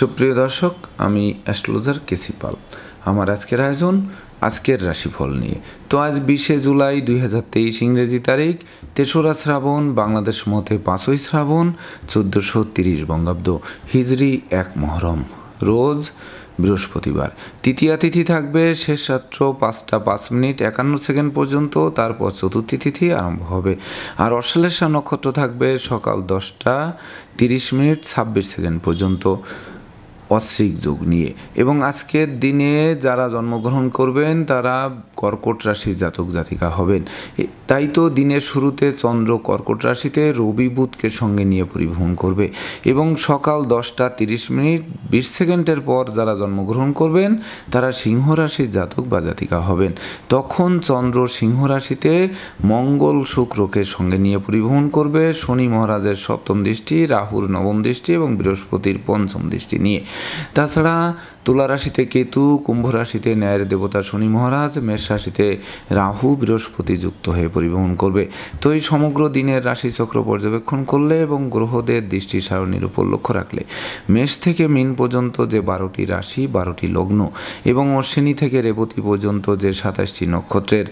সুপ্রিয় দর্শক আমি অ্যাস্ট্রোলজার কেসি পাল আমার আজকের আয়োজন আজকের রাশিফল নিয়ে তো আজ বিশে জুলাই দুই হাজার তেইশ ইংরেজি তারিখ তেসরা শ্রাবণ বাংলাদেশ মতে পাঁচই শ্রাবণ চোদ্দোশো তিরিশ বঙ্গাব্দ হিজড়ি এক মহরম রোজ বৃহস্পতিবার তৃতীয়া তিথি থাকবে শেষ রাত্র পাঁচটা পাঁচ মিনিট একান্ন সেকেন্ড পর্যন্ত তারপর চতুর্থী তিথি আরম্ভ হবে আর অশ্লেষা নক্ষত্র থাকবে সকাল দশটা তিরিশ মিনিট ছাব্বিশ সেকেন্ড পর্যন্ত অশ্বিক যোগ নিয়ে এবং আজকের দিনে যারা জন্মগ্রহণ করবেন তারা কর্কট রাশির জাতক জাতিকা হবেন তাই তো দিনের শুরুতে চন্দ্র কর্কট রাশিতে রবি বুধকে সঙ্গে নিয়ে পরিভ্রমণ করবে এবং সকাল দশটা তিরিশ মিনিট বিশ সেকেন্ডের পর যারা জন্মগ্রহণ করবেন তারা সিংহ রাশির জাতক বা জাতিকা হবেন তখন চন্দ্র সিংহ রাশিতে মঙ্গল শুক্রকে সঙ্গে নিয়ে পরিভ্রমণ করবে শনি মহারাজের সপ্তম দৃষ্টি রাহুর নবম দৃষ্টি এবং বৃহস্পতির পঞ্চম দৃষ্টি নিয়ে だから তুলা রাশিতে কেতু কুম্ভ রাশিতে ন্যায়ের দেবতা শনি মহারাজ মেষ রাশিতে রাহু বৃহস্পতি যুক্ত হয়ে পরিবহন করবে তো এই সমগ্র দিনের রাশিচক্র পর্যবেক্ষণ করলে এবং গ্রহদের দৃষ্টি সারণীর উপর লক্ষ্য রাখলে মেষ থেকে মিন পর্যন্ত যে বারোটি রাশি বারোটি লগ্ন এবং অশ্বিনী থেকে রেবতী পর্যন্ত যে সাতাশটি নক্ষত্রের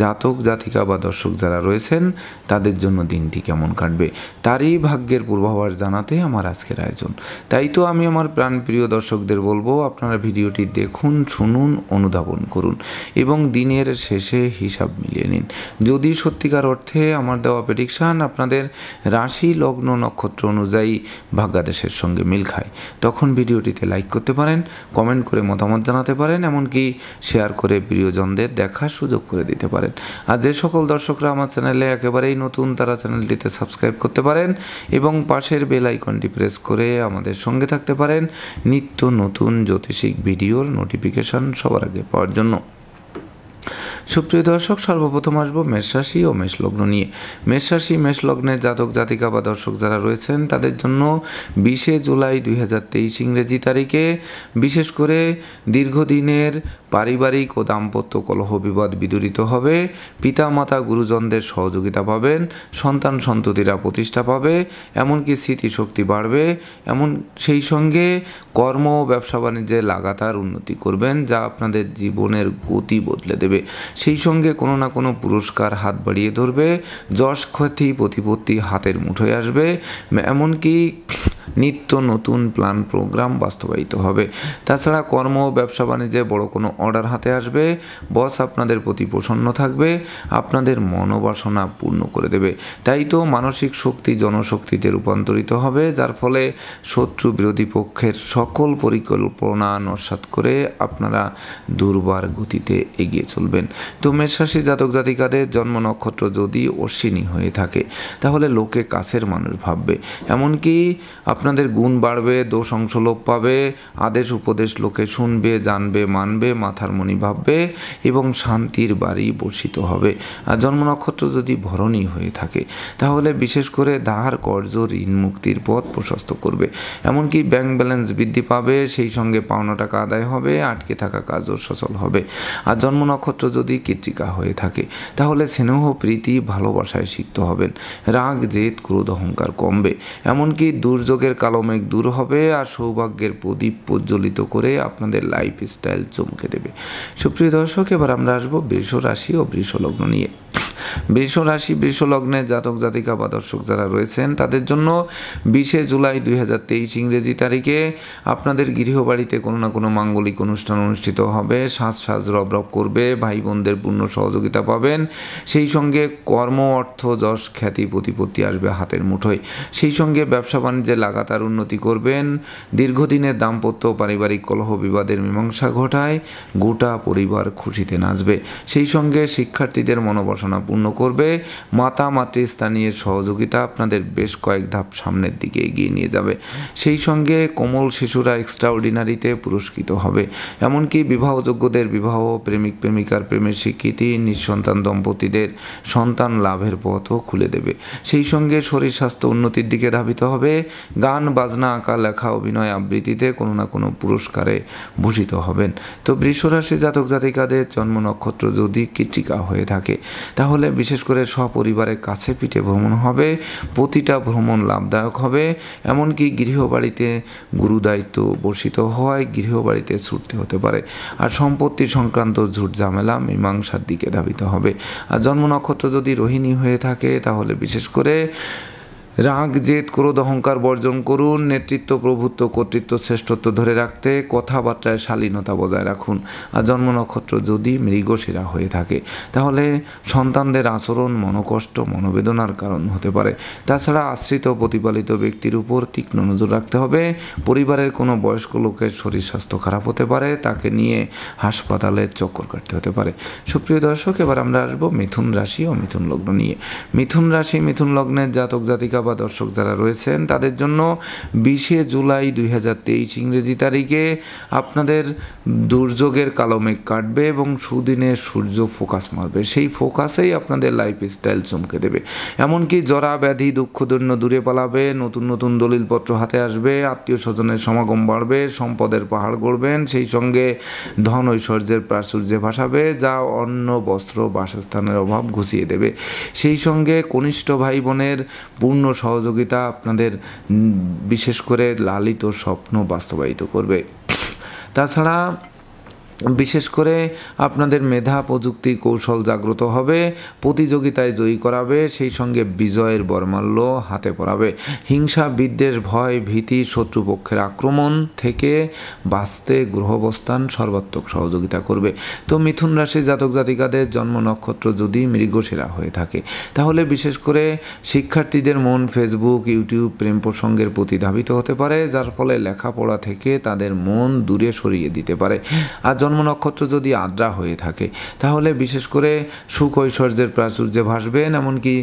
জাতক জাতিকা বা দর্শক যারা রয়েছেন তাদের জন্য দিনটি কেমন কাটবে তারই ভাগ্যের পূর্বাভাস জানাতে আমার আজকের আয়োজন তাই তো আমি আমার প্রাণপ্রিয় দর্শকদের বলবো আপনারা ভিডিওটি দেখুন শুনুন অনুধাবন করুন এবং দিনের শেষে হিসাব মিলিয়ে নিন যদি সত্যিকার অর্থে আমার দেওয়া প্রেডিকশান আপনাদের রাশি লগ্ন নক্ষত্র অনুযায়ী ভাগ্যাদেশের সঙ্গে মিল খায় তখন ভিডিওটিতে লাইক করতে পারেন কমেন্ট করে মতামত জানাতে পারেন এমনকি শেয়ার করে প্রিয়জনদের দেখার সুযোগ করে দিতে পারেন আর যে সকল দর্শকরা আমার চ্যানেলে একেবারেই নতুন তারা চ্যানেলটিতে সাবস্ক্রাইব করতে পারেন এবং পাশের বেল আইকনটি প্রেস করে আমাদের সঙ্গে থাকতে পারেন নিত্য নতুন যত প্রতি ভিডিওর নোটিফিকেশান সবার আগে পাওয়ার জন্য সুপ্রিয় দর্শক সর্বপ্রথম আসবো মেষরাশি ও মেষলগ্ন নিয়ে মেষরাশি মেষলগ্নের জাতক জাতিকা বা দর্শক যারা রয়েছেন তাদের জন্য বিশে জুলাই দুই হাজার তেইশ ইংরেজি তারিখে বিশেষ করে দীর্ঘদিনের পারিবারিক ও দাম্পত্য কলহ বিবাদ বিদুরিত হবে পিতা মাতা গুরুজনদের সহযোগিতা পাবেন সন্তান সন্ততিরা প্রতিষ্ঠা পাবে এমনকি স্মৃতিশক্তি বাড়বে এমন সেই সঙ্গে কর্ম ব্যবসা বাণিজ্যে লাগাতার উন্নতি করবেন যা আপনাদের জীবনের গতি বদলে দেবে দেবে সেই সঙ্গে কোনো না কোনো পুরস্কার হাত বাড়িয়ে ধরবে যশ ক্ষতি প্রতিপত্তি হাতের মুঠোয় আসবে এমনকি নিত্য নতুন প্ল্যান প্রোগ্রাম বাস্তবায়িত হবে তাছাড়া কর্ম ব্যবসা বাণিজ্যে বড় কোনো অর্ডার হাতে আসবে বস আপনাদের প্রতি প্রসন্ন থাকবে আপনাদের মনোবাসনা পূর্ণ করে দেবে তাই তো মানসিক শক্তি জনশক্তিতে রূপান্তরিত হবে যার ফলে শত্রু বিরোধী পক্ষের সকল পরিকল্পনা নস্বাত করে আপনারা দুর্বার গতিতে এগিয়ে চলবে চলবেন তো মেষরাশি জাতক জাতিকাদের জন্ম নক্ষত্র যদি অশ্বিনী হয়ে থাকে তাহলে লোকে কাছের মানুষ ভাববে এমনকি আপনাদের গুণ বাড়বে দোষ অংশলোপ পাবে আদেশ উপদেশ লোকে শুনবে জানবে মানবে মাথার মণি ভাববে এবং শান্তির বাড়ি বর্ষিত হবে আর জন্ম নক্ষত্র যদি ভরণী হয়ে থাকে তাহলে বিশেষ করে ধার কর্য ঋণ মুক্তির পথ প্রশস্ত করবে এমনকি ব্যাংক ব্যালেন্স বৃদ্ধি পাবে সেই সঙ্গে পাওনা টাকা আদায় হবে আটকে থাকা কাজও সচল হবে আর জন্ম নক্ষত্র নক্ষত্র যদি কৃত্রিকা হয়ে থাকে তাহলে স্নেহ প্রীতি ভালোবাসায় সিক্ত হবেন রাগ জেদ ক্রোধ অহংকার কমবে এমনকি দুর্যোগের কালমেঘ দূর হবে আর সৌভাগ্যের প্রদীপ প্রজ্বলিত করে আপনাদের লাইফ স্টাইল চমকে দেবে সুপ্রিয় দর্শক এবার আমরা আসবো বৃষ রাশি ও বৃষলগ্ন নিয়ে বৃষ রাশি বৃষ জাতক জাতিকা বা দর্শক যারা রয়েছেন তাদের জন্য বিশে জুলাই দুই হাজার তেইশ ইংরেজি তারিখে আপনাদের গৃহবাড়িতে কোনো না কোনো মাঙ্গলিক অনুষ্ঠান অনুষ্ঠিত হবে সাজ সাজ রব রব করবে ভাই বোনদের পূর্ণ সহযোগিতা পাবেন সেই সঙ্গে কর্ম অর্থ যশ খ্যাতি প্রতিপত্তি আসবে হাতের মুঠোয় সেই সঙ্গে ব্যবসা বাণিজ্যে লাগাতার উন্নতি করবেন দীর্ঘদিনের দাম্পত্য পারিবারিক কলহ বিবাদের মীমাংসা ঘটায় গোটা পরিবার খুশিতে নাচবে সেই সঙ্গে শিক্ষার্থীদের মনোবাসনা পূর্ণ করবে মাতা মাতৃস্থানীয় সহযোগিতা আপনাদের বেশ কয়েক ধাপ সামনের দিকে এগিয়ে নিয়ে যাবে সেই সঙ্গে কোমল শিশুরা এক্সট্রাঅর্ডিনারিতে পুরস্কৃত হবে এমনকি বিবাহযোগ্যদের বিবাহ প্রেমিক প্রেমিক প্রেমিকার প্রেমের স্বীকৃতি নিঃসন্তান দম্পতিদের সন্তান লাভের পথও খুলে দেবে সেই সঙ্গে শরীর স্বাস্থ্য উন্নতির দিকে ধাবিত হবে গান বাজনা আঁকা লেখা অভিনয় আবৃত্তিতে কোনো না কোনো পুরস্কারে ভূষিত হবেন তো বৃষরাশি জাতক জাতিকাদের জন্ম নক্ষত্র যদি কৃচিকা হয়ে থাকে তাহলে বিশেষ করে সপরিবারে কাছে পিঠে ভ্রমণ হবে প্রতিটা ভ্রমণ লাভদায়ক হবে এমনকি গৃহবাড়িতে গুরুদায়িত্ব বর্ষিত হওয়ায় গৃহবাড়িতে ছুটতে হতে পারে আর সম্পত্তি সংক্রান্ত ঝুটজাম ঝামেলা মীমাংসার দিকে ধাবিত হবে আর জন্ম নক্ষত্র যদি রোহিণী হয়ে থাকে তাহলে বিশেষ করে রাগ জেদ ক্রোধ অহংকার বর্জন করুন নেতৃত্ব প্রভুত্ব কর্তৃত্ব শ্রেষ্ঠত্ব ধরে রাখতে কথাবার্তায় শালীনতা বজায় রাখুন আর জন্ম নক্ষত্র যদি মৃগশিরা হয়ে থাকে তাহলে সন্তানদের আচরণ মনোকষ্ট মনোবেদনার কারণ হতে পারে তাছাড়া আশ্রিত প্রতিপালিত ব্যক্তির উপর তীক্ষ্ণ নজর রাখতে হবে পরিবারের কোনো বয়স্ক লোকের শরীর স্বাস্থ্য খারাপ হতে পারে তাকে নিয়ে হাসপাতালে চক্কর কাটতে হতে পারে সুপ্রিয় দর্শক এবার আমরা আসবো মিথুন রাশি ও মিথুন লগ্ন নিয়ে মিথুন রাশি মিথুন লগ্নের জাতক জাতিকা বা দর্শক যারা রয়েছেন তাদের জন্য বিশে জুলাই দুই হাজার তেইশ ইংরেজি তারিখে আপনাদের দুর্যোগের কালমেঘ কাটবে এবং সুদিনে সূর্য ফোকাস মারবে সেই ফোকাসেই আপনাদের লাইফ স্টাইল চমকে দেবে এমনকি জরা ব্যাধি দুঃখ দৈন্য দূরে পালাবে নতুন নতুন দলিলপত্র হাতে আসবে আত্মীয় স্বজনের সমাগম বাড়বে সম্পদের পাহাড় গড়বেন সেই সঙ্গে ধন ঐশ্বর্যের প্রাচুর্যে ভাসাবে যা অন্য বস্ত্র বাসস্থানের অভাব ঘুষিয়ে দেবে সেই সঙ্গে কনিষ্ঠ ভাই বোনের পূর্ণ সহযোগিতা আপনাদের বিশেষ করে লালিত স্বপ্ন বাস্তবায়িত করবে তাছাড়া বিশেষ করে আপনাদের মেধা প্রযুক্তি কৌশল জাগ্রত হবে প্রতিযোগিতায় জয়ী করাবে সেই সঙ্গে বিজয়ের বর্মাল্য হাতে পড়াবে হিংসা বিদ্বেষ ভয় ভীতি শত্রুপক্ষের আক্রমণ থেকে বাঁচতে গ্রহবস্থান সর্বাত্মক সহযোগিতা করবে তো মিথুন রাশি জাতক জাতিকাদের জন্ম নক্ষত্র যদি মৃগশিরা হয়ে থাকে তাহলে বিশেষ করে শিক্ষার্থীদের মন ফেসবুক ইউটিউব প্রেম প্রসঙ্গের প্রতি ধাবিত হতে পারে যার ফলে লেখাপড়া থেকে তাদের মন দূরে সরিয়ে দিতে পারে আজ জন্ম নক্ষত্র যদি আদ্রা হয়ে থাকে তাহলে বিশেষ করে সুখ ঐশ্বর্যের প্রাচুর্যে ভাসবেন এমনকি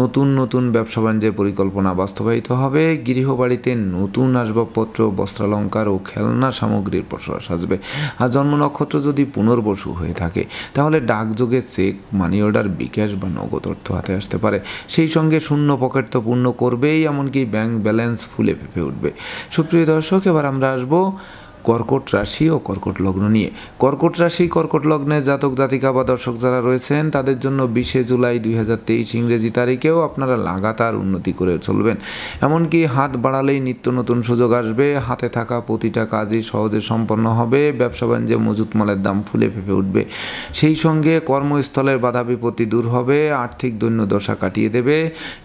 নতুন নতুন ব্যবসা বাণিজ্যের পরিকল্পনা বাস্তবায়িত হবে গৃহবাড়িতে নতুন আসবাবপত্র বস্ত্রালঙ্কার ও খেলনা সামগ্রীর প্রসার সাজবে আর জন্ম নক্ষত্র যদি পুনর্বসু হয়ে থাকে তাহলে ডাকযোগে চেক মানি অর্ডার বিকাশ বা নগদ অর্থ হাতে আসতে পারে সেই সঙ্গে শূন্য পকেট তো পূর্ণ করবেই এমনকি ব্যাংক ব্যালেন্স ফুলে ফেঁপে উঠবে সুপ্রিয় দর্শক এবার আমরা আসবো কর্কট রাশি ও কর্কট লগ্ন নিয়ে কর্কট রাশি কর্কট লগ্নে জাতক জাতিকা বা দর্শক যারা রয়েছেন তাদের জন্য বিশে জুলাই দুই ইংরেজি তারিখেও আপনারা লাগাতার উন্নতি করে চলবেন এমনকি হাত বাড়ালেই নিত্য নতুন সুযোগ আসবে হাতে থাকা প্রতিটা কাজই সহজে সম্পন্ন হবে ব্যবসা বাণিজ্যে মজুত মালের দাম ফুলে ফেঁপে উঠবে সেই সঙ্গে কর্মস্থলের বাধা বিপত্তি দূর হবে আর্থিক দৈন্য দশা কাটিয়ে দেবে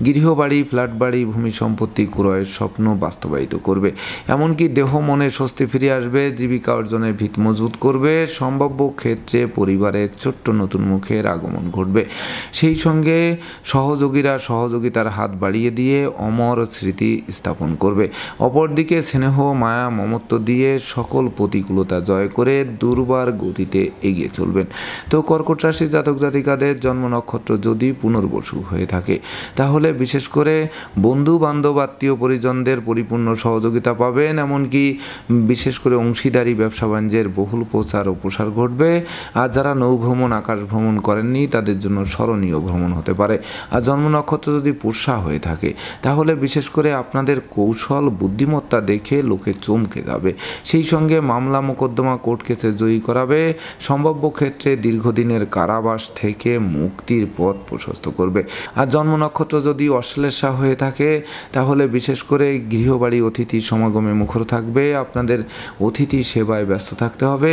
গৃহবাড়ি ফ্ল্যাট বাড়ি ভূমি সম্পত্তি ক্রয়ের স্বপ্ন বাস্তবায়িত করবে এমনকি দেহ মনে স্বস্তি ফিরে আসবে আসবে জীবিকা অর্জনের ভিত মজবুত করবে সম্ভাব্য ক্ষেত্রে পরিবারের ছোট্ট নতুন মুখের আগমন ঘটবে সেই সঙ্গে সহযোগীরা সহযোগিতার হাত বাড়িয়ে দিয়ে অমর স্মৃতি স্থাপন করবে অপরদিকে স্নেহ মায়া মমত্ব দিয়ে সকল প্রতিকূলতা জয় করে দুর্বার গতিতে এগিয়ে চলবেন তো কর্কট রাশি জাতক জাতিকাদের জন্ম নক্ষত্র যদি পুনর্বসু হয়ে থাকে তাহলে বিশেষ করে বন্ধু বান্ধব আত্মীয় পরিজনদের পরিপূর্ণ সহযোগিতা পাবেন এমনকি বিশেষ করে অংশীদারি ব্যবসা বাণিজ্যের বহুল প্রচার ও প্রসার ঘটবে আর যারা নৌভ্রমণ আকাশ ভ্রমণ করেননি তাদের জন্য স্মরণীয় ভ্রমণ হতে পারে আর জন্ম নক্ষত্র যদি পোষা হয়ে থাকে তাহলে বিশেষ করে আপনাদের কৌশল বুদ্ধিমত্তা দেখে লোকে চমকে যাবে সেই সঙ্গে মামলা মোকদ্দমা কোর্ট কেসে জয়ী করাবে সম্ভাব্য ক্ষেত্রে দীর্ঘদিনের কারাবাস থেকে মুক্তির পথ প্রশস্ত করবে আর জন্ম নক্ষত্র যদি অশ্লেষা হয়ে থাকে তাহলে বিশেষ করে গৃহবাড়ি অতিথি সমাগমে মুখর থাকবে আপনাদের অতিথি সেবায় ব্যস্ত থাকতে হবে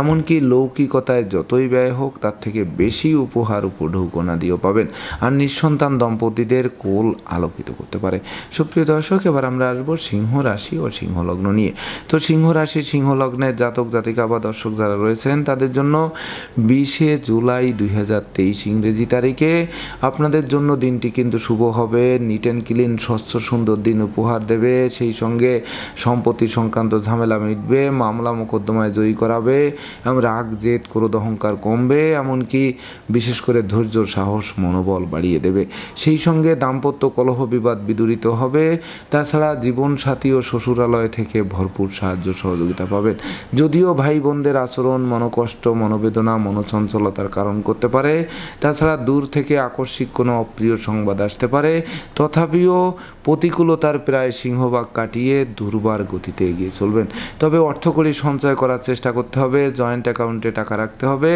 এমনকি লৌকিকতায় যতই ব্যয় হোক তার থেকে বেশি উপহার উপঢৌকনা দিয়েও পাবেন আর নিঃসন্তান দম্পতিদের কোল আলোকিত করতে পারে সুপ্রিয় দর্শক এবার আমরা আসবো সিংহ রাশি ও সিংহ লগ্ন নিয়ে তো সিংহ রাশি সিংহ জাতক জাতিকা বা দর্শক যারা রয়েছেন তাদের জন্য বিশে জুলাই দুই হাজার তেইশ ইংরেজি তারিখে আপনাদের জন্য দিনটি কিন্তু শুভ হবে নিট অ্যান্ড ক্লিন স্বচ্ছ সুন্দর দিন উপহার দেবে সেই সঙ্গে সম্পত্তি সংক্রান্ত ঝামেলা মিটবে করবে মামলা মোকদ্দমায় জয়ী করাবে এবং রাগ জেদ ক্রোধ অহংকার কমবে এমনকি বিশেষ করে ধৈর্য সাহস মনোবল বাড়িয়ে দেবে সেই সঙ্গে দাম্পত্য কলহ বিবাদ বিদূরিত হবে তাছাড়া জীবনসাথী ও শ্বশুরালয় থেকে ভরপুর সাহায্য সহযোগিতা পাবেন যদিও ভাই বোনদের আচরণ মনোকষ্ট মনোবেদনা মনোচঞ্চলতার কারণ করতে পারে তাছাড়া দূর থেকে আকস্মিক কোনো অপ্রিয় সংবাদ আসতে পারে তথাপিও প্রতিকূলতার প্রায় সিংহবাগ কাটিয়ে দুর্বার গতিতে এগিয়ে চলবেন তবে অর্থকড়ি সঞ্চয় করার চেষ্টা করতে হবে জয়েন্ট অ্যাকাউন্টে টাকা রাখতে হবে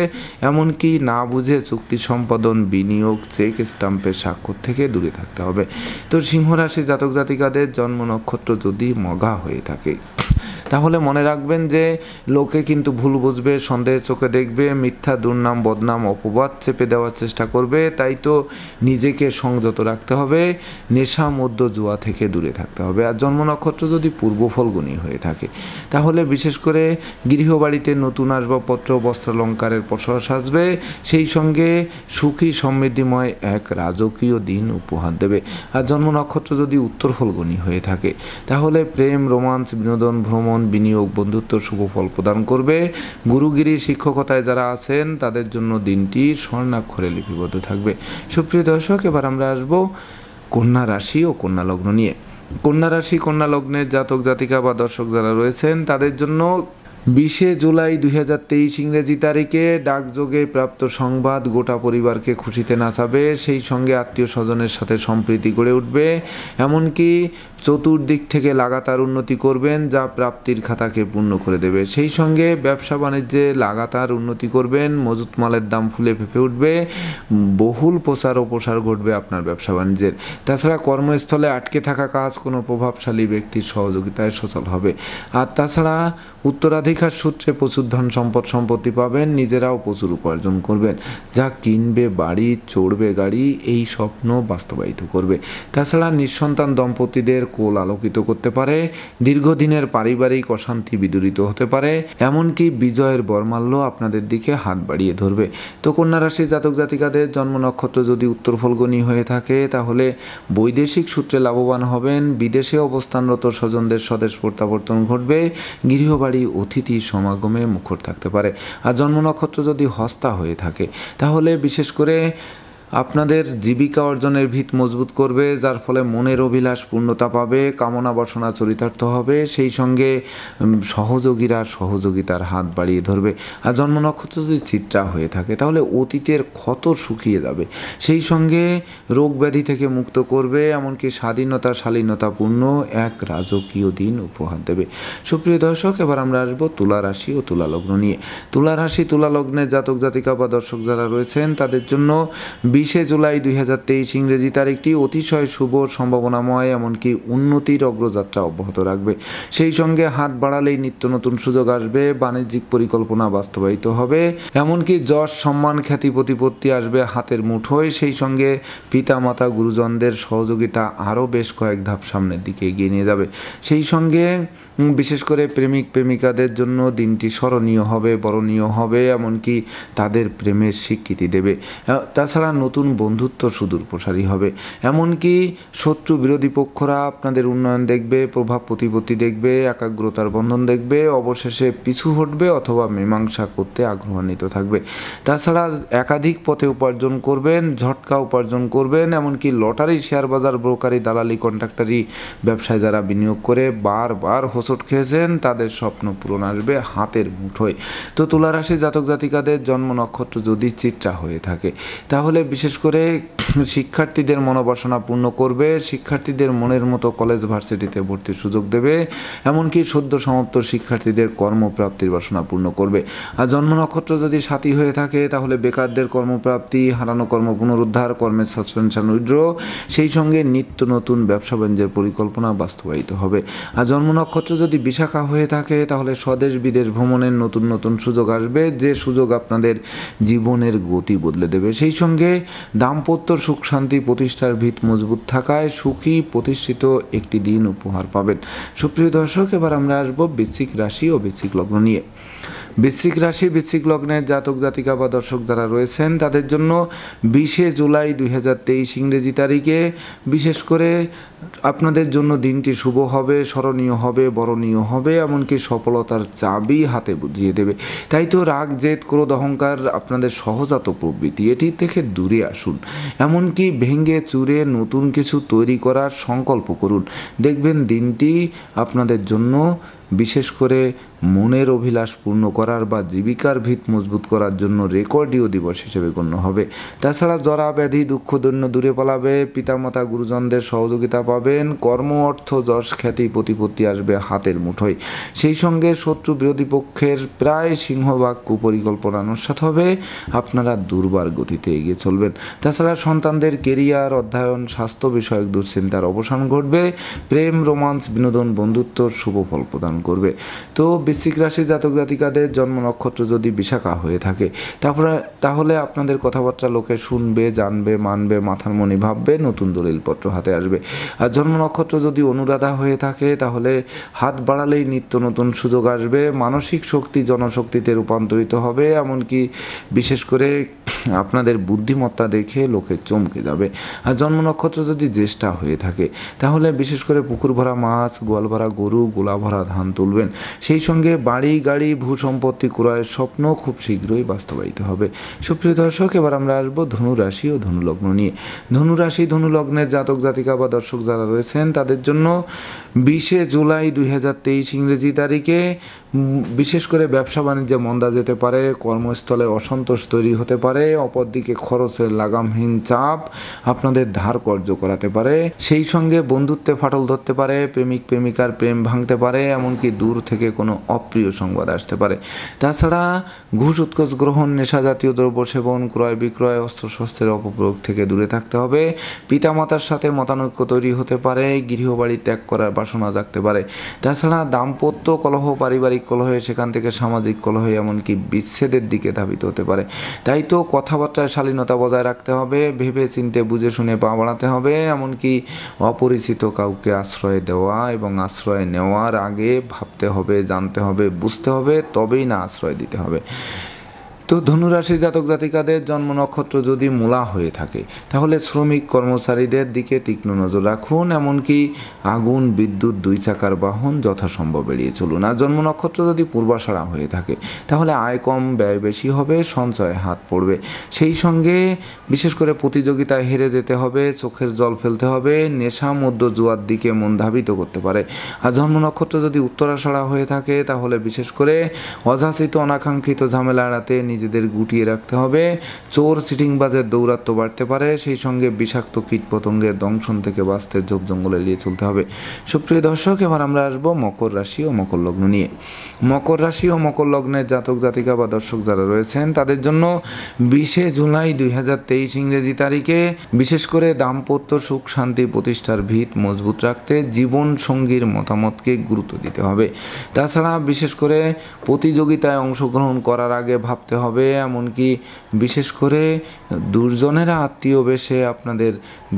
এমনকি না বুঝে চুক্তি সম্পাদন বিনিয়োগ চেক স্টাম্পের স্বাক্ষর থেকে দূরে থাকতে হবে তো সিংহরাশি জাতক জাতিকাদের জন্ম নক্ষত্র যদি মগা হয়ে থাকে তাহলে মনে রাখবেন যে লোকে কিন্তু ভুল বুঝবে সন্দেহের চোখে দেখবে মিথ্যা দুর্নাম বদনাম অপবাদ চেপে দেওয়ার চেষ্টা করবে তাই তো নিজেকে সংযত রাখতে হবে নেশা মধ্য জুয়া থেকে দূরে থাকতে হবে আর জন্ম নক্ষত্র যদি পূর্ব ফলগুণী হয়ে থাকে তাহলে বিশেষ করে গৃহবাড়িতে নতুন আসবাবপত্র বস্ত্রালঙ্কারের পসরা আসবে সেই সঙ্গে সুখী সমৃদ্ধিময় এক রাজকীয় দিন উপহার দেবে আর জন্ম নক্ষত্র যদি উত্তর ফলগুণী হয়ে থাকে তাহলে প্রেম রোমান্স বিনোদন ভ্রমণ বিনিয়োগ বন্ধুত্ব শুভফল প্রদান করবে গুরুগিরি শিক্ষকতায় যারা আছেন তাদের জন্য দিনটি স্বর্ণাক্ষরে লিপিবদ্ধ থাকবে সুপ্রিয় দর্শক এবার আমরা আসব কন্যা রাশি ও কন্যা লগ্ন নিয়ে কন্যা রাশি কন্যা লগ্নের জাতক জাতিকা বা দর্শক যারা রয়েছেন তাদের জন্য বিশে জুলাই দুই হাজার তেইশ ইংরেজি তারিখে ডাকযোগে প্রাপ্ত সংবাদ গোটা পরিবারকে খুশিতে নাচাবে সেই সঙ্গে আত্মীয় স্বজনের সাথে সম্প্রীতি গড়ে উঠবে এমনকি চতুর্দিক থেকে লাগাতার উন্নতি করবেন যা প্রাপ্তির খাতাকে পূর্ণ করে দেবে সেই সঙ্গে ব্যবসা বাণিজ্যে লাগাতার উন্নতি করবেন মজুত মালের দাম ফুলে ফেঁপে উঠবে বহুল প্রসার ও প্রসার ঘটবে আপনার ব্যবসা বাণিজ্যের তাছাড়া কর্মস্থলে আটকে থাকা কাজ কোনো প্রভাবশালী ব্যক্তির সহযোগিতায় সচল হবে আর তাছাড়া উত্তরাধিক তরিকার সূত্রে প্রচুর ধন সম্পদ সম্পত্তি পাবেন নিজেরাও প্রচুর উপার্জন করবেন যা কিনবে বাড়ি চড়বে গাড়ি এই স্বপ্ন বাস্তবায়িত করবে তাছাড়া নিঃসন্তান দম্পতিদের কোল আলোকিত করতে পারে দীর্ঘদিনের পারিবারিক অশান্তি বিদূরিত হতে পারে এমনকি বিজয়ের বর্মাল্য আপনাদের দিকে হাত বাড়িয়ে ধরবে তো কন্যা রাশি জাতক জাতিকাদের জন্ম নক্ষত্র যদি উত্তর ফলগণী হয়ে থাকে তাহলে বৈদেশিক সূত্রে লাভবান হবেন বিদেশে অবস্থানরত স্বজনদের স্বদেশ প্রত্যাবর্তন ঘটবে গৃহবাড়ি অতি অতিথি সমাগমে মুখর থাকতে পারে আর জন্ম নক্ষত্র যদি হস্তা হয়ে থাকে তাহলে বিশেষ করে আপনাদের জীবিকা অর্জনের ভিত মজবুত করবে যার ফলে মনের অভিলাষ পূর্ণতা পাবে কামনা বাসনা চরিতার্থ হবে সেই সঙ্গে সহযোগীরা সহযোগিতার হাত বাড়িয়ে ধরবে আর জন্ম নক্ষত্র যদি চিত্রা হয়ে থাকে তাহলে অতীতের ক্ষত শুকিয়ে যাবে সেই সঙ্গে রোগ ব্যাধি থেকে মুক্ত করবে এমনকি স্বাধীনতা শালীনতাপূর্ণ এক রাজকীয় দিন উপহার দেবে সুপ্রিয় দর্শক এবার আমরা আসবো তুলা রাশি ও তুলা লগ্ন নিয়ে তুলা রাশি তুলা লগ্নে জাতক জাতিকা বা দর্শক যারা রয়েছেন তাদের জন্য তেইশে জুলাই দুই হাজার তেইশ ইংরেজি তারিখটি অতিশয় শুভ সম্ভাবনাময় এমনকি উন্নতির অগ্রযাত্রা অব্যাহত রাখবে সেই সঙ্গে হাত বাড়ালেই নিত্য নতুন সুযোগ আসবে বাণিজ্যিক পরিকল্পনা বাস্তবায়িত হবে এমনকি যশ সম্মান খ্যাতি প্রতিপত্তি আসবে হাতের মুঠোয় সেই সঙ্গে পিতামাতা গুরুজনদের সহযোগিতা আরও বেশ কয়েক ধাপ সামনের দিকে এগিয়ে নিয়ে যাবে সেই সঙ্গে বিশেষ করে প্রেমিক প্রেমিকাদের জন্য দিনটি স্মরণীয় হবে বরণীয় হবে এমনকি তাদের প্রেমের স্বীকৃতি দেবে তাছাড়া নতুন বন্ধুত্ব সুদূর প্রসারী হবে এমনকি শত্রু বিরোধী পক্ষরা আপনাদের উন্নয়ন দেখবে প্রভাব প্রতিপত্তি দেখবে একাগ্রতার বন্ধন দেখবে অবশেষে পিছু হটবে অথবা মীমাংসা করতে আগ্রহান্বিত থাকবে তাছাড়া একাধিক পথে উপার্জন করবেন ঝটকা উপার্জন করবেন এমনকি লটারি শেয়ার বাজার ব্রোকারি দালালি কন্ট্রাক্টারি ব্যবসায় যারা বিনিয়োগ করে বারবার হোঁচট খেয়েছেন তাদের স্বপ্ন পূরণ আসবে হাতের মুঠোয় তো তুলারাশি জাতক জাতিকাদের জন্ম নক্ষত্র যদি চিত্রা হয়ে থাকে তাহলে বিশেষ করে শিক্ষার্থীদের মনোবাসনা পূর্ণ করবে শিক্ষার্থীদের মনের মতো কলেজ ভার্সিটিতে ভর্তির সুযোগ দেবে এমনকি সদ্য সমাপ্ত শিক্ষার্থীদের কর্মপ্রাপ্তির বাসনা পূর্ণ করবে আর জন্ম নক্ষত্র যদি সাথী হয়ে থাকে তাহলে বেকারদের কর্মপ্রাপ্তি হারানো কর্ম পুনরুদ্ধার কর্মের সাসপেনশন উইড্র সেই সঙ্গে নিত্য নতুন ব্যবসা বাণিজ্যের পরিকল্পনা বাস্তবায়িত হবে আর জন্ম নক্ষত্র যদি বিশাখা হয়ে থাকে তাহলে স্বদেশ বিদেশ ভ্রমণের নতুন নতুন সুযোগ আসবে যে সুযোগ আপনাদের জীবনের গতি বদলে দেবে সেই সঙ্গে দাম্পত্য সুখ শান্তি প্রতিষ্ঠার ভিত মজবুত থাকায় সুখী প্রতিষ্ঠিত একটি দিন উপহার পাবেন সুপ্রিয় দর্শক এবার আমরা আসবো বিশ্বিক রাশি ও বিশ্বিক লগ্ন নিয়ে বৃশ্চিক রাশি বৃশ্চিক লগ্নের জাতক জাতিকা বা দর্শক যারা রয়েছেন তাদের জন্য বিশে জুলাই দুই হাজার তেইশ ইংরেজি তারিখে বিশেষ করে আপনাদের জন্য দিনটি শুভ হবে স্মরণীয় হবে বরণীয় হবে এমনকি সফলতার চাবি হাতে বুঝিয়ে দেবে তাই তো রাগ জেদ ক্রোধ অহংকার আপনাদের সহজাত প্রবৃত্তি এটি থেকে দূরে আসুন এমনকি ভেঙে চুরে নতুন কিছু তৈরি করার সংকল্প করুন দেখবেন দিনটি আপনাদের জন্য বিশেষ করে মনের অভিলাষ পূর্ণ করার বা জীবিকার ভিত মজবুত করার জন্য রেকর্ডীয় দিবস হিসেবে গণ্য হবে তাছাড়া জরা ব্যাধি দুঃখ দৈন্য দূরে পালাবে পিতামাতা গুরুজনদের সহযোগিতা পাবেন কর্ম অর্থ যশ খ্যাতি প্রতিপত্তি আসবে হাতের মুঠোয় সেই সঙ্গে শত্রু বিরোধী পক্ষের প্রায় সিংহভাগ কুপরিকল্পনা অনুষ্ঠাত হবে আপনারা দুর্বার গতিতে এগিয়ে চলবেন তাছাড়া সন্তানদের কেরিয়ার অধ্যয়ন স্বাস্থ্য বিষয়ক দুশ্চিন্তার অবসান ঘটবে প্রেম রোমান্স বিনোদন বন্ধুত্ব শুভ ফল প্রদান করবে তো বৃশ্চিক রাশি জাতক জাতিকাদের জন্ম নক্ষত্র যদি বিশাখা হয়ে থাকে তারপরে তাহলে আপনাদের কথাবার্তা লোকে শুনবে জানবে মানবে মাথার মনি ভাববে নতুন দলিলপত্র হাতে আসবে আর জন্ম নক্ষত্র যদি অনুরাধা হয়ে থাকে তাহলে হাত বাড়ালেই নিত্য নতুন সুযোগ আসবে মানসিক শক্তি জনশক্তিতে রূপান্তরিত হবে এমনকি বিশেষ করে আপনাদের বুদ্ধিমত্তা দেখে লোকে চমকে যাবে আর জন্ম নক্ষত্র যদি জ্যেষ্ঠা হয়ে থাকে তাহলে বিশেষ করে পুকুর ভরা মাছ গোয়াল ভরা গরু গোলা ভরা ধান তুলবেন সেই সঙ্গে বাড়ি গাড়ি ভূ সম্পত্তি ক্রয়ের স্বপ্ন খুব শীঘ্রই বাস্তবায়িত হবে সুপ্রিয় দর্শক এবার আমরা আসবো ধনুরাশি ও ধনুলগ্ন নিয়ে ধনুরাশি ধনুলগ্নের জাতক জাতিকা বা দর্শক যারা রয়েছেন তাদের জন্য বিশে জুলাই দুই ইংরেজি তারিখে বিশেষ করে ব্যবসা বাণিজ্যে মন্দা যেতে পারে কর্মস্থলে অসন্তোষ তৈরি হতে পারে অপরদিকে খরচের লাগামহীন চাপ আপনাদের ধার কর্য করাতে পারে সেই সঙ্গে বন্ধুত্বে ফাটল ধরতে পারে প্রেমিক প্রেমিকার প্রেম ভাঙতে পারে এমন এমনকি দূর থেকে কোনো অপ্রিয় সংবাদ আসতে পারে তাছাড়া ঘুষ উৎকোচ গ্রহণ নেশা জাতীয় দ্রব্য সেবন ক্রয় বিক্রয় অস্ত্রশস্ত্রের অপপ্রয়োগ থেকে দূরে থাকতে হবে পিতামাতার সাথে মতানৈক্য তৈরি হতে পারে গৃহবাড়ি ত্যাগ করার বাসনা জাগতে পারে তাছাড়া দাম্পত্য কলহ পারিবারিক কলহে সেখান থেকে সামাজিক কলহে এমনকি বিচ্ছেদের দিকে ধাবিত হতে পারে তাই তো কথাবার্তায় শালীনতা বজায় রাখতে হবে ভেবে চিনতে বুঝে শুনে পা বাড়াতে হবে এমনকি অপরিচিত কাউকে আশ্রয় দেওয়া এবং আশ্রয় নেওয়ার আগে ভাবতে হবে জানতে হবে বুঝতে হবে তবেই না আশ্রয় দিতে হবে তো ধনুরাশি জাতক জাতিকাদের জন্ম নক্ষত্র যদি মূলা হয়ে থাকে তাহলে শ্রমিক কর্মচারীদের দিকে তীক্ষ্ণ নজর রাখুন এমনকি আগুন বিদ্যুৎ দুই চাকার বাহন যথাসম্ভব এড়িয়ে চলুন আর জন্ম নক্ষত্র যদি পূর্বাশাড়া হয়ে থাকে তাহলে আয় কম ব্যয় বেশি হবে সঞ্চয় হাত পড়বে সেই সঙ্গে বিশেষ করে প্রতিযোগিতায় হেরে যেতে হবে চোখের জল ফেলতে হবে নেশা মধ্য জুয়ার দিকে মন ধাবিত করতে পারে আর জন্ম নক্ষত্র যদি উত্তরাশাড়া হয়ে থাকে তাহলে বিশেষ করে অযাচিত অনাকাঙ্ক্ষিত ঝামেলা এড়াতে নিজেদের গুটিয়ে রাখতে হবে চোর সিটিংবাজের দৌরাত্ম বাড়তে পারে সেই সঙ্গে বিষাক্ত কীটপতঙ্গের দংশন থেকে বাঁচতে ঝোপ জঙ্গলে নিয়ে চলতে হবে সুপ্রিয় দর্শক এবার আমরা আসবো মকর রাশি ও মকর লগ্ন নিয়ে মকর রাশি ও মকর লগ্নের জাতক জাতিকা বা দর্শক যারা রয়েছেন তাদের জন্য বিশে জুলাই দুই হাজার তেইশ ইংরেজি তারিখে বিশেষ করে দাম্পত্য সুখ শান্তি প্রতিষ্ঠার ভিত মজবুত রাখতে জীবন সঙ্গীর মতামতকে গুরুত্ব দিতে হবে তাছাড়া বিশেষ করে প্রতিযোগিতায় অংশগ্রহণ করার আগে ভাবতে হবে হবে এমনকি বিশেষ করে দুর্জনেরা আত্মীয় বেশে আপনাদের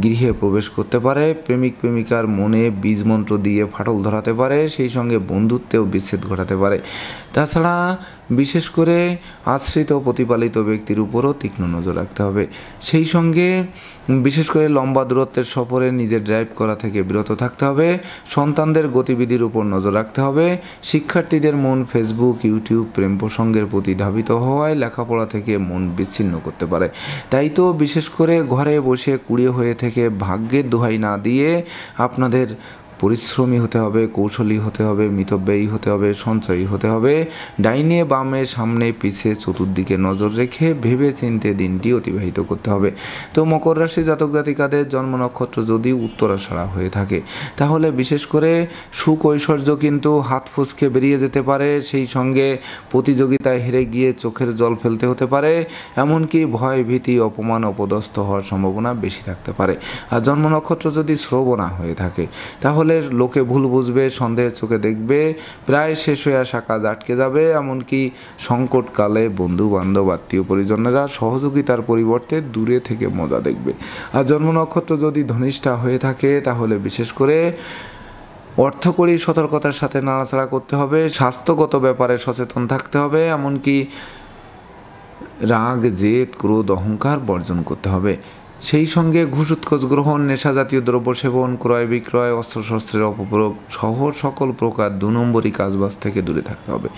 গৃহে প্রবেশ করতে পারে প্রেমিক প্রেমিকার মনে বীজ মন্ত্র দিয়ে ফাটল ধরাতে পারে সেই সঙ্গে বন্ধুত্বেও বিচ্ছেদ ঘটাতে পারে তাছাড়া বিশেষ করে আশ্রিত প্রতিপালিত ব্যক্তির উপরও তীক্ষ্ণ নজর রাখতে হবে সেই সঙ্গে বিশেষ করে লম্বা দূরত্বের সফরে নিজের ড্রাইভ করা থেকে বিরত থাকতে হবে সন্তানদের গতিবিধির উপর নজর রাখতে হবে শিক্ষার্থীদের মন ফেসবুক ইউটিউব প্রেম প্রসঙ্গের প্রতি ধাবিত হওয়ায় লেখাপড়া থেকে মন বিচ্ছিন্ন করতে পারে তাই তো বিশেষ করে ঘরে বসে কুড়িয়ে হয়ে থেকে ভাগ্যের দোহাই না দিয়ে আপনাদের পরিশ্রমী হতে হবে কৌশলী হতে হবে মিতব্যয়ী হতে হবে সঞ্চয়ী হতে হবে ডাইনে বামে সামনে পিছে চতুর্দিকে নজর রেখে ভেবে চিনতে দিনটি অতিবাহিত করতে হবে তো মকর রাশি জাতক জাতিকাদের জন্ম নক্ষত্র যদি উত্তরাষাড়া হয়ে থাকে তাহলে বিশেষ করে সুকৈশর্য কিন্তু হাত ফুসকে বেরিয়ে যেতে পারে সেই সঙ্গে প্রতিযোগিতায় হেরে গিয়ে চোখের জল ফেলতে হতে পারে এমনকি ভয় ভীতি অপমান অপদস্থ হওয়ার সম্ভাবনা বেশি থাকতে পারে আর জন্ম নক্ষত্র যদি শ্রবণা হয়ে থাকে তাহলে সকলের লোকে ভুল বুঝবে সন্দেহের চোখে দেখবে প্রায় শেষ হয়ে আসা কাজ আটকে যাবে এমনকি সংকটকালে বন্ধু বান্ধব আত্মীয় পরিজনেরা সহযোগিতার পরিবর্তে দূরে থেকে মজা দেখবে আর জন্ম নক্ষত্র যদি ধনিষ্ঠা হয়ে থাকে তাহলে বিশেষ করে অর্থকরী সতর্কতার সাথে নাড়াচাড়া করতে হবে স্বাস্থ্যগত ব্যাপারে সচেতন থাকতে হবে এমনকি রাগ জেদ ক্রোধ অহংকার বর্জন করতে হবে সেই সঙ্গে ঘুষ উৎকোচ গ্রহণ নেশা জাতীয় দ্রব্য সেবন ক্রয় বিক্রয় অস্ত্রশস্ত্রের অপপ্রয়োগ সহ সকল প্রকার দু নম্বরই কাজবাজ থেকে দূরে থাকতে হবে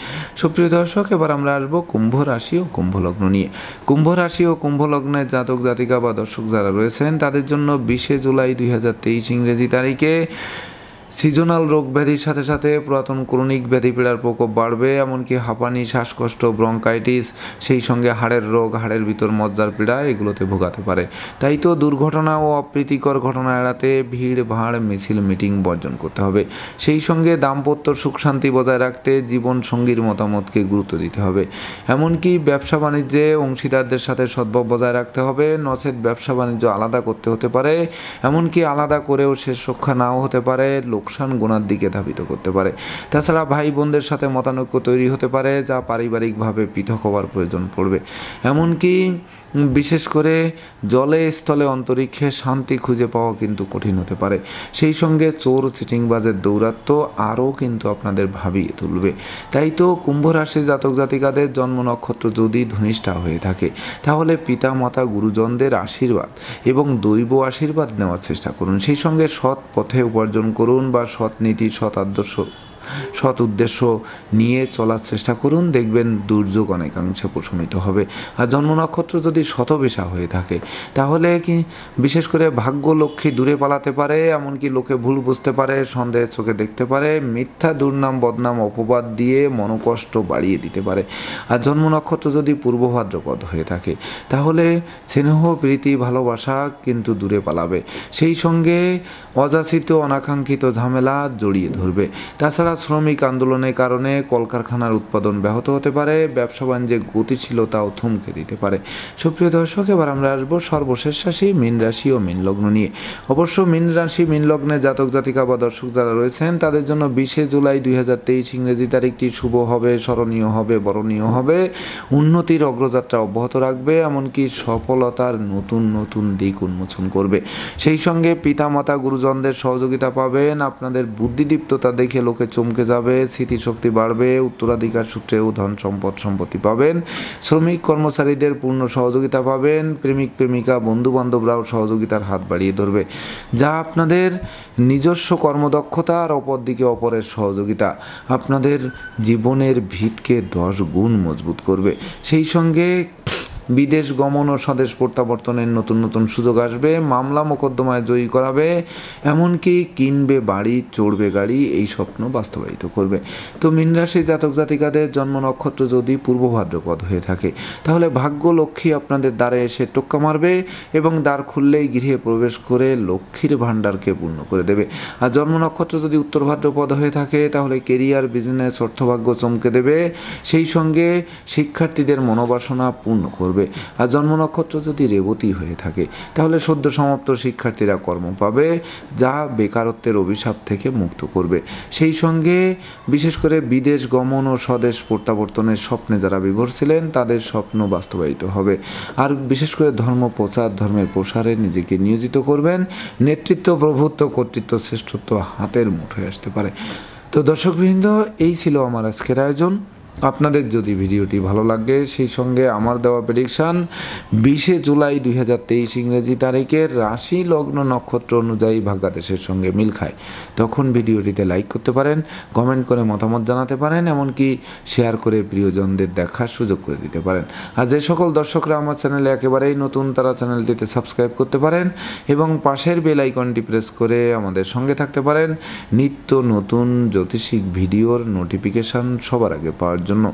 সুপ্রিয় দর্শক এবার আমরা আসব কুম্ভ রাশি ও কুম্ভ লগ্ন নিয়ে কুম্ভ রাশি ও কুম্ভ লগ্নের জাতক জাতিকা বা দর্শক যারা রয়েছেন তাদের জন্য বিশে জুলাই দুই ইংরেজি তারিখে সিজনাল রোগ ব্যাধির সাথে সাথে পুরাতন ক্রনিক ব্যাধি পীড়ার প্রকোপ বাড়বে এমনকি হাঁপানি শ্বাসকষ্ট ব্রঙ্কাইটিস সেই সঙ্গে হাড়ের রোগ হাড়ের ভিতর মজ্জার পীড়া এগুলোতে ভোগাতে পারে তাই তো দুর্ঘটনা ও অপ্রীতিকর ঘটনা এড়াতে ভিড় ভাড় মিছিল মিটিং বর্জন করতে হবে সেই সঙ্গে দাম্পত্য সুখ শান্তি বজায় রাখতে জীবন সঙ্গীর মতামতকে গুরুত্ব দিতে হবে এমনকি ব্যবসা বাণিজ্যে অংশীদারদের সাথে সদ্ভাব বজায় রাখতে হবে নচেত ব্যবসা বাণিজ্য আলাদা করতে হতে পারে এমনকি আলাদা করেও শেষ রক্ষা নাও হতে পারে লোকসান গোনার দিকে ধাবিত করতে পারে তাছাড়া ভাই বোনদের সাথে মতানৈক্য তৈরি হতে পারে যা পারিবারিকভাবে পৃথক হওয়ার প্রয়োজন পড়বে এমনকি বিশেষ করে জলে স্থলে অন্তরিক্ষে শান্তি খুঁজে পাওয়া কিন্তু কঠিন হতে পারে সেই সঙ্গে চোর চিটিংবাজের দৌরাত্ম আরও কিন্তু আপনাদের ভাবিয়ে তুলবে তাই তো কুম্ভ রাশি জাতক জাতিকাদের জন্ম নক্ষত্র যদি ধনিষ্ঠা হয়ে থাকে তাহলে পিতা মাতা গুরুজনদের আশীর্বাদ এবং দৈব আশীর্বাদ নেওয়ার চেষ্টা করুন সেই সঙ্গে সৎ পথে উপার্জন করুন বা সৎ নীতি সৎ আদর্শ সৎ উদ্দেশ্য নিয়ে চলার চেষ্টা করুন দেখবেন দুর্যোগ অনেকাংশে প্রশমিত হবে আর জন্ম নক্ষত্র যদি শতবেশা হয়ে থাকে তাহলে কি বিশেষ করে ভাগ্য লক্ষ্মী দূরে পালাতে পারে এমনকি লোকে ভুল বুঝতে পারে সন্দেহের চোখে দেখতে পারে মিথ্যা দুর্নাম বদনাম অপবাদ দিয়ে মনোকষ্ট বাড়িয়ে দিতে পারে আর জন্ম নক্ষত্র যদি পূর্ব ভাদ্রপদ হয়ে থাকে তাহলে স্নেহ প্রীতি ভালোবাসা কিন্তু দূরে পালাবে সেই সঙ্গে অযাচিত অনাকাঙ্ক্ষিত ঝামেলা জড়িয়ে ধরবে তাছাড়া শ্রমিক আন্দোলনের কারণে কলকারখানার উৎপাদন ব্যাহত হতে পারে ব্যবসা বাণিজ্যে গতি ছিল তাও থমকে দিতে পারে সুপ্রিয় দর্শক এবার আমরা আসবো সর্বশেষ রাশি মীন রাশি ও মীন লগ্ন নিয়ে অবশ্য মীন রাশি মীন লগ্নে জাতক জাতিকা বা দর্শক যারা রয়েছেন তাদের জন্য বিশে জুলাই দুই হাজার তেইশ ইংরেজি তারিখটি শুভ হবে স্মরণীয় হবে বরণীয় হবে উন্নতির অগ্রযাত্রা অব্যাহত রাখবে এমনকি সফলতার নতুন নতুন দিক উন্মোচন করবে সেই সঙ্গে পিতামাতা গুরুজনদের সহযোগিতা পাবেন আপনাদের বুদ্ধিদীপ্ততা দেখে লোকে চম চমকে যাবে স্মৃতিশক্তি বাড়বে উত্তরাধিকার সূত্রেও ধন সম্পদ সম্পত্তি পাবেন শ্রমিক কর্মচারীদের পূর্ণ সহযোগিতা পাবেন প্রেমিক প্রেমিকা বন্ধু বান্ধবরাও সহযোগিতার হাত বাড়িয়ে ধরবে যা আপনাদের নিজস্ব কর্মদক্ষতা আর দিকে অপরের সহযোগিতা আপনাদের জীবনের ভিতকে দশ গুণ মজবুত করবে সেই সঙ্গে বিদেশ গমন ও স্বদেশ প্রত্যাবর্তনের নতুন নতুন সুযোগ আসবে মামলা মোকদ্দমায় জয়ী করাবে এমনকি কিনবে বাড়ি চড়বে গাড়ি এই স্বপ্ন বাস্তবায়িত করবে তো মিনরাশি জাতক জাতিকাদের জন্ম নক্ষত্র যদি পূর্ব ভাদ্রপদ হয়ে থাকে তাহলে ভাগ্য লক্ষ্মী আপনাদের দ্বারে এসে টোক্কা মারবে এবং দ্বার খুললেই গৃহে প্রবেশ করে লক্ষ্মীর ভাণ্ডারকে পূর্ণ করে দেবে আর জন্ম নক্ষত্র যদি উত্তর ভাদ্রপদ হয়ে থাকে তাহলে কেরিয়ার বিজনেস অর্থভাগ্য চমকে দেবে সেই সঙ্গে শিক্ষার্থীদের মনোবাসনা পূর্ণ করবে করবে আর জন্ম নক্ষত্র যদি রেবতী হয়ে থাকে তাহলে সদ্য সমাপ্ত শিক্ষার্থীরা কর্ম পাবে যা বেকারত্বের অভিশাপ থেকে মুক্ত করবে সেই সঙ্গে বিশেষ করে বিদেশ গমন ও স্বদেশ প্রত্যাবর্তনের স্বপ্নে যারা বিভোর ছিলেন তাদের স্বপ্ন বাস্তবায়িত হবে আর বিশেষ করে ধর্ম প্রচার ধর্মের প্রসারে নিজেকে নিয়োজিত করবেন নেতৃত্ব প্রভুত্ব কর্তৃত্ব শ্রেষ্ঠত্ব হাতের মুঠোয় আসতে পারে তো দর্শকবৃন্দ এই ছিল আমার আজকের আয়োজন আপনাদের যদি ভিডিওটি ভালো লাগে সেই সঙ্গে আমার দেওয়া প্রেডিকশান বিশে জুলাই দুই হাজার তেইশ ইংরেজি তারিখের রাশি লগ্ন নক্ষত্র অনুযায়ী ভাগ্যাদেশের সঙ্গে মিল খায় তখন ভিডিওটিতে লাইক করতে পারেন কমেন্ট করে মতামত জানাতে পারেন এমনকি শেয়ার করে প্রিয়জনদের দেখার সুযোগ করে দিতে পারেন আর যে সকল দর্শকরা আমার চ্যানেলে একেবারেই নতুন তারা চ্যানেলটিতে সাবস্ক্রাইব করতে পারেন এবং পাশের বেল আইকনটি প্রেস করে আমাদের সঙ্গে থাকতে পারেন নিত্য নতুন জ্যোতিষিক ভিডিওর নোটিফিকেশান সবার আগে পাওয়ার জন্য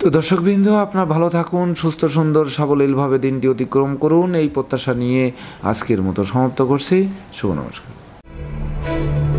তো দর্শকবৃন্দ আপনার ভালো থাকুন সুস্থ সুন্দর সাবলীলভাবে দিনটি অতিক্রম করুন এই প্রত্যাশা নিয়ে আজকের মতো সমাপ্ত করছি শুভ নমস্কার